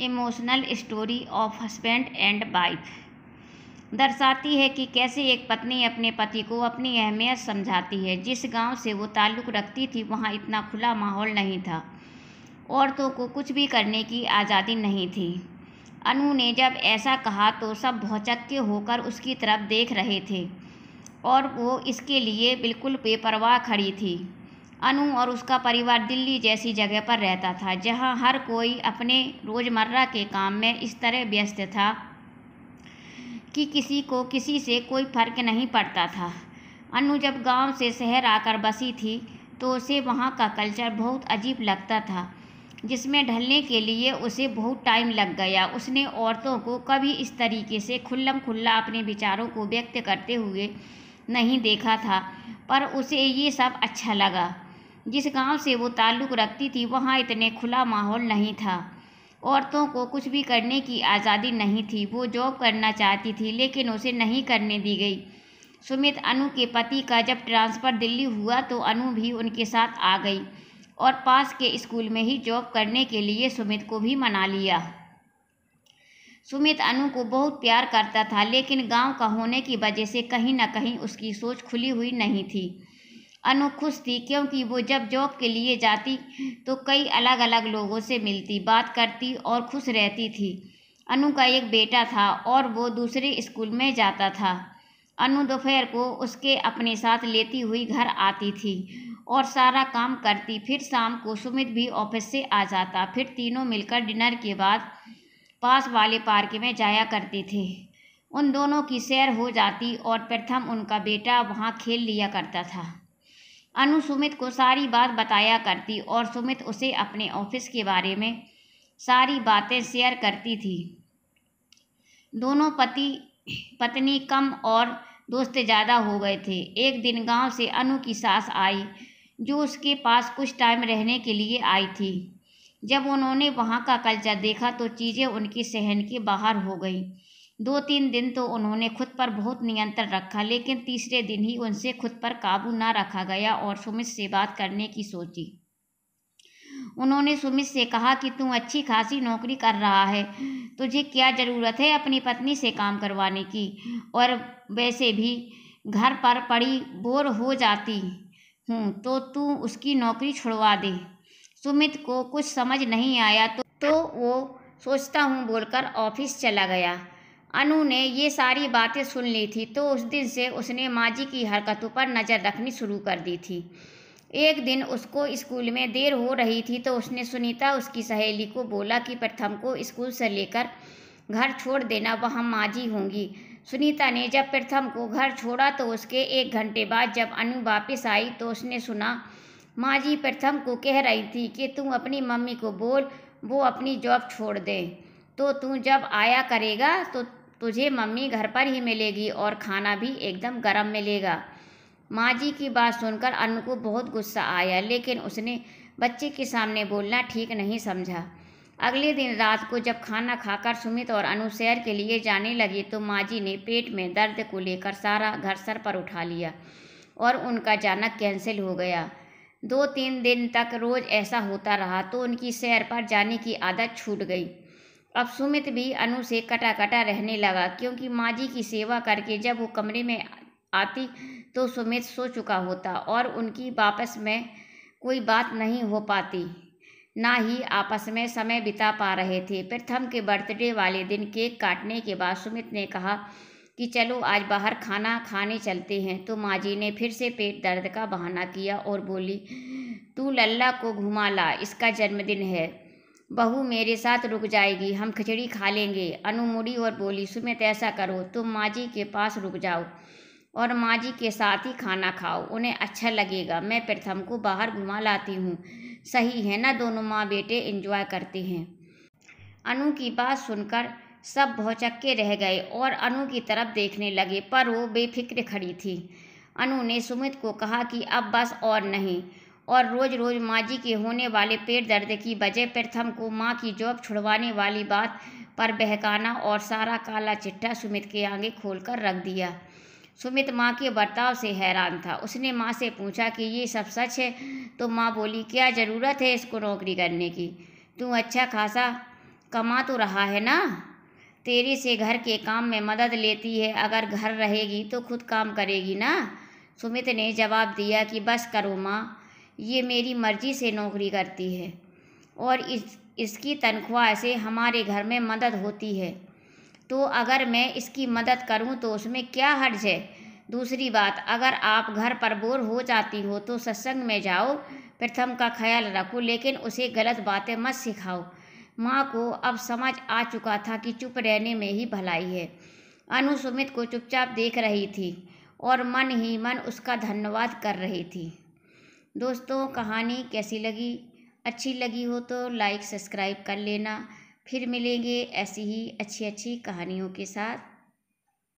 emotional story of husband and wife दर्शाती है कि कैसे एक पत्नी अपने पति को अपनी अहमियत समझाती है जिस गांव से वो ताल्लुक़ रखती थी वहाँ इतना खुला माहौल नहीं था औरतों को कुछ भी करने की आज़ादी नहीं थी अनु ने जब ऐसा कहा तो सब भौचक्के होकर उसकी तरफ देख रहे थे और वो इसके लिए बिल्कुल बेपरवाह खड़ी थी अनु और उसका परिवार दिल्ली जैसी जगह पर रहता था जहां हर कोई अपने रोज़मर्रा के काम में इस तरह व्यस्त था कि किसी को किसी से कोई फ़र्क नहीं पड़ता था अनु जब गांव से शहर आकर बसी थी तो उसे वहां का कल्चर बहुत अजीब लगता था जिसमें ढलने के लिए उसे बहुत टाइम लग गया उसने औरतों को कभी इस तरीके से खुल्लम खुल्ला अपने विचारों को व्यक्त करते हुए नहीं देखा था पर उसे ये सब अच्छा लगा जिस गांव से वो ताल्लुक़ रखती थी वहाँ इतने खुला माहौल नहीं था औरतों को कुछ भी करने की आज़ादी नहीं थी वो जॉब करना चाहती थी लेकिन उसे नहीं करने दी गई सुमित अनु के पति का जब ट्रांसफ़र दिल्ली हुआ तो अनु भी उनके साथ आ गई और पास के स्कूल में ही जॉब करने के लिए सुमित को भी मना लिया सुमित अनु को बहुत प्यार करता था लेकिन गांव का होने की वजह से कहीं ना कहीं उसकी सोच खुली हुई नहीं थी अनु खुश थी क्योंकि वो जब जॉब के लिए जाती तो कई अलग अलग लोगों से मिलती बात करती और खुश रहती थी अनु का एक बेटा था और वो दूसरे स्कूल में जाता था अनु दोपहर को उसके अपने साथ लेती हुई घर आती थी और सारा काम करती फिर शाम को सुमित भी ऑफिस से आ जाता फिर तीनों मिलकर डिनर के बाद पास वाले पार्क में जाया करते थे उन दोनों की सैर हो जाती और प्रथम उनका बेटा वहाँ खेल लिया करता था अनु सुमित को सारी बात बताया करती और सुमित उसे अपने ऑफिस के बारे में सारी बातें शेयर करती थी दोनों पति पत्नी कम और दोस्त ज़्यादा हो गए थे एक दिन गांव से अनु की सास आई जो उसके पास कुछ टाइम रहने के लिए आई थी जब उन्होंने वहाँ का कल्चर देखा तो चीज़ें उनकी सहन के बाहर हो गई दो तीन दिन तो उन्होंने खुद पर बहुत नियंत्रण रखा लेकिन तीसरे दिन ही उनसे खुद पर काबू ना रखा गया और सुमित से बात करने की सोची उन्होंने सुमित से कहा कि तू अच्छी खासी नौकरी कर रहा है तुझे क्या ज़रूरत है अपनी पत्नी से काम करवाने की और वैसे भी घर पर पड़ी बोर हो जाती हूँ तो तू उसकी नौकरी छुड़वा दे सुमित को कुछ समझ नहीं आया तो, तो वो सोचता हूँ बोलकर ऑफिस चला गया अनु ने ये सारी बातें सुन ली थी तो उस दिन से उसने माँ जी की हरकतों पर नज़र रखनी शुरू कर दी थी एक दिन उसको स्कूल में देर हो रही थी तो उसने सुनीता उसकी सहेली को बोला कि प्रथम को स्कूल से लेकर घर छोड़ देना वह माँ जी होंगी सुनीता ने जब प्रथम को घर छोड़ा तो उसके एक घंटे बाद जब अनु वापस आई तो उसने सुना माँ जी प्रथम को कह रही थी कि तुम अपनी मम्मी को बोल वो अपनी जॉब छोड़ दें तो तू जब आया करेगा तो तुझे मम्मी घर पर ही मिलेगी और खाना भी एकदम गर्म मिलेगा माँ जी की बात सुनकर अनु को बहुत गुस्सा आया लेकिन उसने बच्चे के सामने बोलना ठीक नहीं समझा अगले दिन रात को जब खाना खाकर सुमित और अनु सैर के लिए जाने लगे तो माँ जी ने पेट में दर्द को लेकर सारा घर सर पर उठा लिया और उनका जाना कैंसिल हो गया दो तीन दिन तक रोज़ ऐसा होता रहा तो उनकी सैर पर जाने की आदत छूट गई अब सुमित भी अनु से कटा कटा रहने लगा क्योंकि माँ जी की सेवा करके जब वो कमरे में आती तो सुमित सो चुका होता और उनकी वापस में कोई बात नहीं हो पाती ना ही आपस में समय बिता पा रहे थे प्रथम के बर्थडे वाले दिन केक काटने के बाद सुमित ने कहा कि चलो आज बाहर खाना खाने चलते हैं तो माँ जी ने फिर से पेट दर्द का बहाना किया और बोली तू लल्ला को घुमा ला इसका जन्मदिन है बहू मेरे साथ रुक जाएगी हम खिचड़ी खा लेंगे अनु मुड़ी और बोली सुमित ऐसा करो तुम माँ जी के पास रुक जाओ और माँ जी के साथ ही खाना खाओ उन्हें अच्छा लगेगा मैं प्रथम को बाहर घुमा लाती हूँ सही है ना दोनों माँ बेटे इंजॉय करते हैं अनु की बात सुनकर सब भौचक्के रह गए और अनु की तरफ देखने लगे पर वो बेफिक्र खड़ी थी अनु ने सुमित को कहा कि अब बस और नहीं और रोज़ रोज़ माँ जी के होने वाले पेट दर्द की वजह प्रथम को माँ की जॉब छुड़वाने वाली बात पर बहकाना और सारा काला चिट्ठा सुमित के आगे खोल कर रख दिया सुमित माँ के बर्ताव से हैरान था उसने माँ से पूछा कि ये सब सच है तो माँ बोली क्या ज़रूरत है इसको नौकरी करने की तू अच्छा खासा कमा तो रहा है ना तेरे से घर के काम में मदद लेती है अगर घर रहेगी तो खुद काम करेगी ना सुमित ने जवाब दिया कि बस करो माँ ये मेरी मर्ज़ी से नौकरी करती है और इस इसकी तनख्वाह से हमारे घर में मदद होती है तो अगर मैं इसकी मदद करूं तो उसमें क्या हर्ज है दूसरी बात अगर आप घर पर बोर हो जाती हो तो सत्संग में जाओ प्रथम का ख्याल रखो लेकिन उसे गलत बातें मत सिखाओ माँ को अब समझ आ चुका था कि चुप रहने में ही भलाई है अनु सुमित को चुपचाप देख रही थी और मन ही मन उसका धन्यवाद कर रही थी दोस्तों कहानी कैसी लगी अच्छी लगी हो तो लाइक सब्सक्राइब कर लेना फिर मिलेंगे ऐसी ही अच्छी अच्छी कहानियों के साथ